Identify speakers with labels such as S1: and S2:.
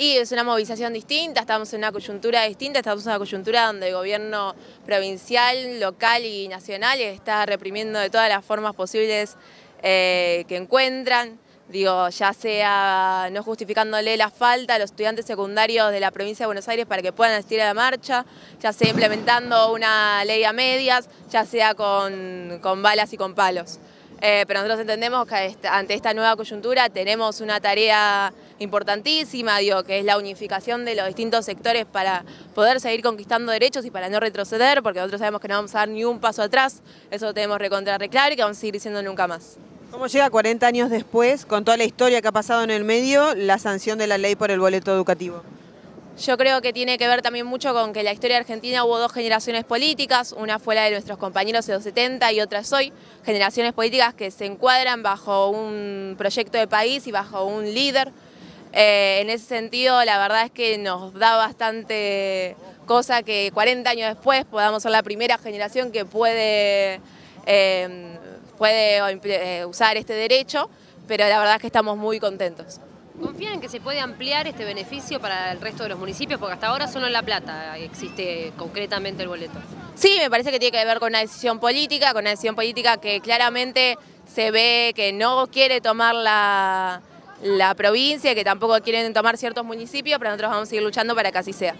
S1: Y es una movilización distinta, estamos en una coyuntura distinta, estamos en una coyuntura donde el gobierno provincial, local y nacional está reprimiendo de todas las formas posibles eh, que encuentran. Digo, ya sea no justificándole la falta a los estudiantes secundarios de la provincia de Buenos Aires para que puedan asistir a la marcha, ya sea implementando una ley a medias, ya sea con balas y con palos. Eh, pero nosotros entendemos que este, ante esta nueva coyuntura tenemos una tarea importantísima, digo, que es la unificación de los distintos sectores para poder seguir conquistando derechos y para no retroceder, porque nosotros sabemos que no vamos a dar ni un paso atrás, eso lo tenemos recontra reclaro y que vamos a seguir siendo nunca más. ¿Cómo llega 40 años después, con toda la historia que ha pasado en el medio, la sanción de la ley por el boleto educativo? Yo creo que tiene que ver también mucho con que en la historia de argentina hubo dos generaciones políticas, una fue la de nuestros compañeros de los 70 y otra es hoy, generaciones políticas que se encuadran bajo un proyecto de país y bajo un líder. Eh, en ese sentido, la verdad es que nos da bastante cosa que 40 años después podamos ser la primera generación que puede, eh, puede eh, usar este derecho, pero la verdad es que estamos muy contentos. ¿Confían en que se puede ampliar este beneficio para el resto de los municipios? Porque hasta ahora solo en La Plata existe concretamente el boleto. Sí, me parece que tiene que ver con una decisión política, con una decisión política que claramente se ve que no quiere tomar la, la provincia, que tampoco quieren tomar ciertos municipios, pero nosotros vamos a seguir luchando para que así sea.